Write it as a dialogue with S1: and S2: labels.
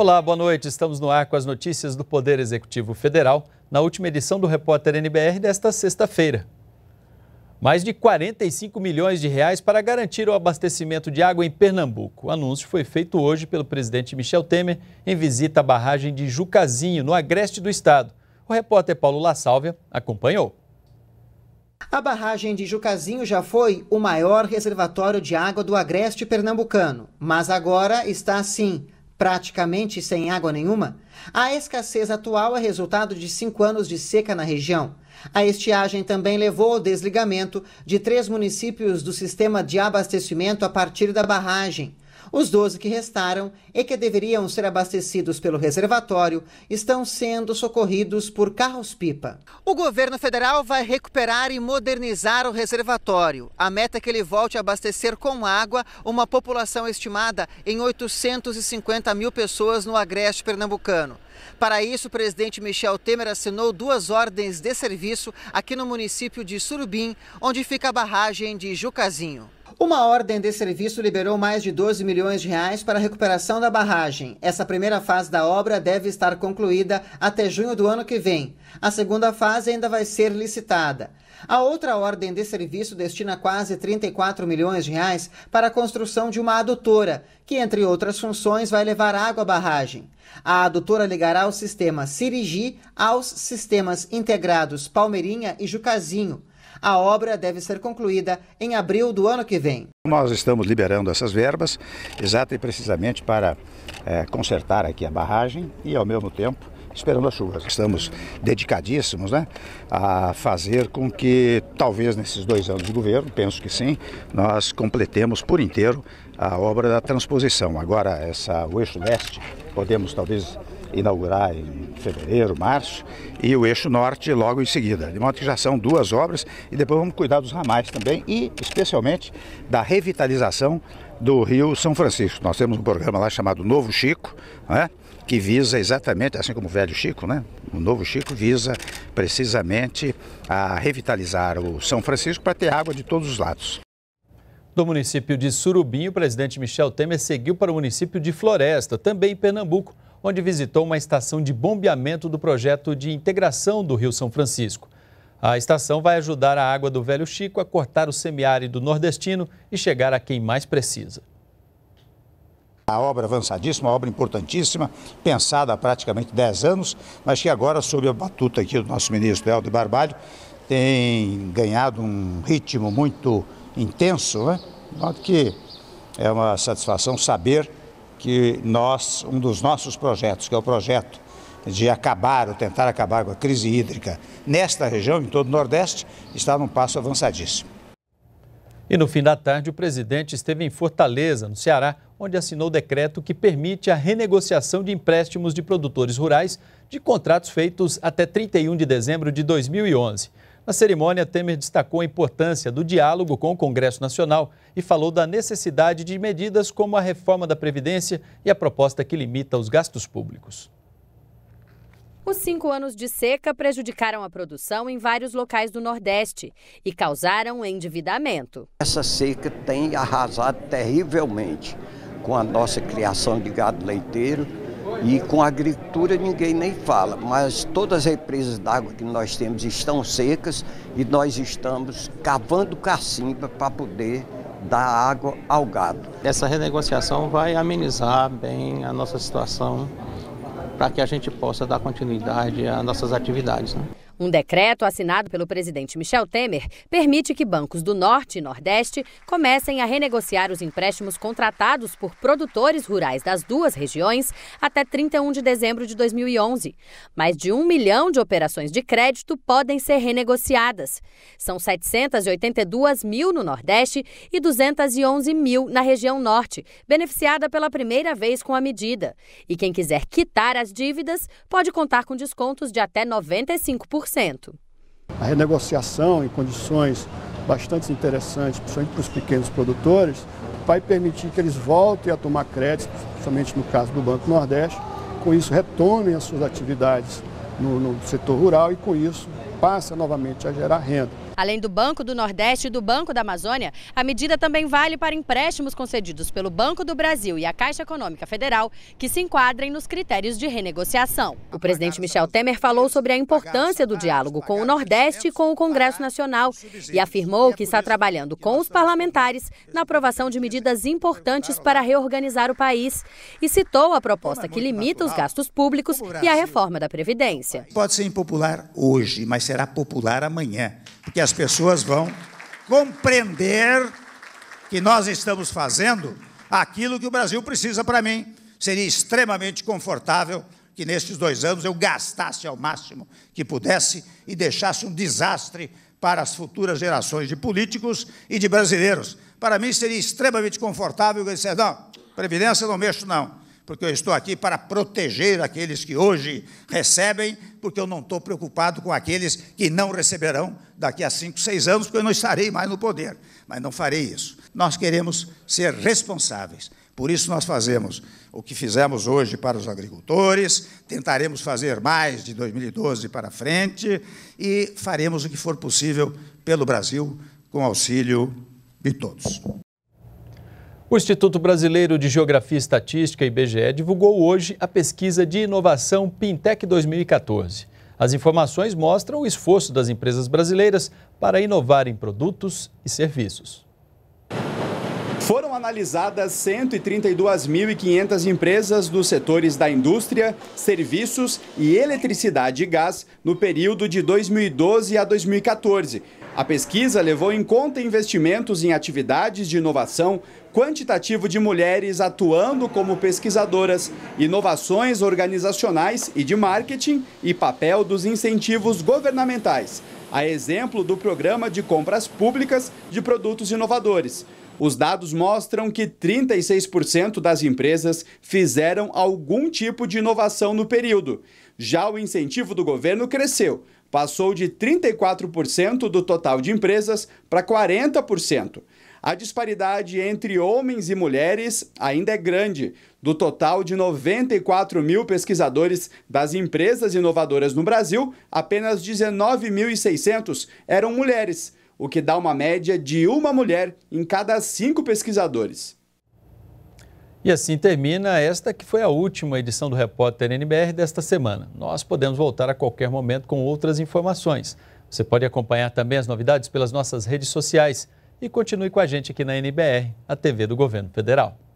S1: Olá, boa noite. Estamos no ar com as notícias do Poder Executivo Federal na última edição do Repórter NBR desta sexta-feira. Mais de 45 milhões de reais para garantir o abastecimento de água em Pernambuco. O anúncio foi feito hoje pelo presidente Michel Temer em visita à barragem de Jucazinho, no agreste do estado. O repórter Paulo La Sálvia acompanhou.
S2: A barragem de Jucazinho já foi o maior reservatório de água do agreste pernambucano, mas agora está assim praticamente sem água nenhuma, a escassez atual é resultado de cinco anos de seca na região. A estiagem também levou ao desligamento de três municípios do sistema de abastecimento a partir da barragem. Os 12 que restaram e que deveriam ser abastecidos pelo reservatório estão sendo socorridos por carros-pipa. O governo federal vai recuperar e modernizar o reservatório. A meta é que ele volte a abastecer com água uma população estimada em 850 mil pessoas no agreste pernambucano. Para isso, o presidente Michel Temer assinou duas ordens de serviço aqui no município de Surubim, onde fica a barragem de Jucazinho. Uma ordem de serviço liberou mais de 12 milhões de reais para a recuperação da barragem. Essa primeira fase da obra deve estar concluída até junho do ano que vem. A segunda fase ainda vai ser licitada. A outra ordem de serviço destina quase 34 milhões de reais para a construção de uma adutora, que, entre outras funções, vai levar água à barragem. A adutora ligará o sistema Sirigi aos sistemas integrados Palmeirinha e Jucazinho, a obra deve ser concluída em abril do ano que vem.
S3: Nós estamos liberando essas verbas, exato e precisamente para é, consertar aqui a barragem e, ao mesmo tempo, esperando as chuvas. Estamos dedicadíssimos né, a fazer com que, talvez nesses dois anos de governo, penso que sim, nós completemos por inteiro a obra da transposição. Agora, essa, o eixo leste, podemos talvez inaugurar em fevereiro, março, e o eixo norte logo em seguida. De modo que já são duas obras e depois vamos cuidar dos ramais também e especialmente da revitalização do Rio São Francisco. Nós temos um programa lá chamado Novo Chico, né? que visa exatamente, assim como o velho Chico, né? O novo Chico visa precisamente a revitalizar o São Francisco para ter água de todos os lados.
S1: Do município de Surubim, o presidente Michel Temer seguiu para o município de Floresta, também em Pernambuco, onde visitou uma estação de bombeamento do projeto de integração do Rio São Francisco. A estação vai ajudar a água do Velho Chico a cortar o semiárido nordestino e chegar a quem mais precisa.
S3: A obra avançadíssima, uma obra importantíssima, pensada há praticamente 10 anos, mas que agora, sob a batuta aqui do nosso ministro Helder Barbalho, tem ganhado um ritmo muito intenso, né? De modo que é uma satisfação saber que nós, um dos nossos projetos, que é o projeto de acabar ou tentar acabar com a crise hídrica nesta região, em todo o Nordeste, está num passo avançadíssimo.
S1: E no fim da tarde, o presidente esteve em Fortaleza, no Ceará, onde assinou o decreto que permite a renegociação de empréstimos de produtores rurais de contratos feitos até 31 de dezembro de 2011. Na cerimônia, Temer destacou a importância do diálogo com o Congresso Nacional e falou da necessidade de medidas como a reforma da Previdência e a proposta que limita os gastos públicos.
S4: Os cinco anos de seca prejudicaram a produção em vários locais do Nordeste e causaram endividamento.
S3: Essa seca tem arrasado terrivelmente com a nossa criação de gado leiteiro e com agricultura ninguém nem fala, mas todas as represas d'água que nós temos estão secas e nós estamos cavando cacimba para poder dar água ao gado. Essa renegociação
S1: vai amenizar bem a nossa situação para que a gente possa dar continuidade às nossas atividades. Né?
S4: Um decreto assinado pelo presidente Michel Temer permite que bancos do Norte e Nordeste comecem a renegociar os empréstimos contratados por produtores rurais das duas regiões até 31 de dezembro de 2011. Mais de um milhão de operações de crédito podem ser renegociadas. São 782 mil no Nordeste e 211 mil na região Norte, beneficiada pela primeira vez com a medida. E quem quiser quitar as dívidas pode contar com descontos de até 95%
S5: a renegociação em condições bastante interessantes, principalmente para os pequenos produtores, vai permitir que eles voltem a tomar crédito, principalmente no caso do Banco Nordeste, com isso retomem as suas atividades no, no setor rural e com isso passa novamente a gerar renda.
S4: Além do Banco do Nordeste e do Banco da Amazônia, a medida também vale para empréstimos concedidos pelo Banco do Brasil e a Caixa Econômica Federal, que se enquadrem nos critérios de renegociação. O presidente Michel Temer falou sobre a importância do diálogo com o Nordeste e com o Congresso Nacional e afirmou que é está trabalhando com os parlamentares na aprovação de medidas importantes para reorganizar o país e citou a proposta é que limita os gastos públicos e a reforma da
S3: Previdência. Pode ser impopular hoje, mas será popular amanhã, porque as pessoas vão compreender que nós estamos fazendo aquilo que o Brasil precisa para mim. Seria extremamente confortável que nestes dois anos eu gastasse ao máximo que pudesse e deixasse um desastre para as futuras gerações de políticos e de brasileiros. Para mim seria extremamente confortável eu dissesse, não, Previdência não mexo não porque eu estou aqui para proteger aqueles que hoje recebem, porque eu não estou preocupado com aqueles que não receberão daqui a cinco, seis anos, porque eu não estarei mais no poder. Mas não farei isso. Nós queremos ser responsáveis. Por isso nós fazemos o que fizemos hoje para os agricultores, tentaremos fazer mais de 2012 para frente e faremos o que for possível pelo Brasil com auxílio de todos. O Instituto Brasileiro
S1: de Geografia e Estatística, IBGE, divulgou hoje a pesquisa de inovação Pintec 2014. As informações mostram o esforço das empresas brasileiras para inovar em produtos e serviços.
S5: Foram analisadas 132.500 empresas dos setores da indústria, serviços e eletricidade e gás no período de 2012 a 2014, a pesquisa levou em conta investimentos em atividades de inovação, quantitativo de mulheres atuando como pesquisadoras, inovações organizacionais e de marketing e papel dos incentivos governamentais, a exemplo do programa de compras públicas de produtos inovadores. Os dados mostram que 36% das empresas fizeram algum tipo de inovação no período. Já o incentivo do governo cresceu passou de 34% do total de empresas para 40%. A disparidade entre homens e mulheres ainda é grande. Do total de 94 mil pesquisadores das empresas inovadoras no Brasil, apenas 19.600 eram mulheres, o que dá uma média de uma mulher em cada cinco pesquisadores.
S1: E assim termina esta que foi a última edição do Repórter NBR desta semana. Nós podemos voltar a qualquer momento com outras informações. Você pode acompanhar também as novidades pelas nossas redes sociais e continue com a gente aqui na NBR, a TV do Governo Federal.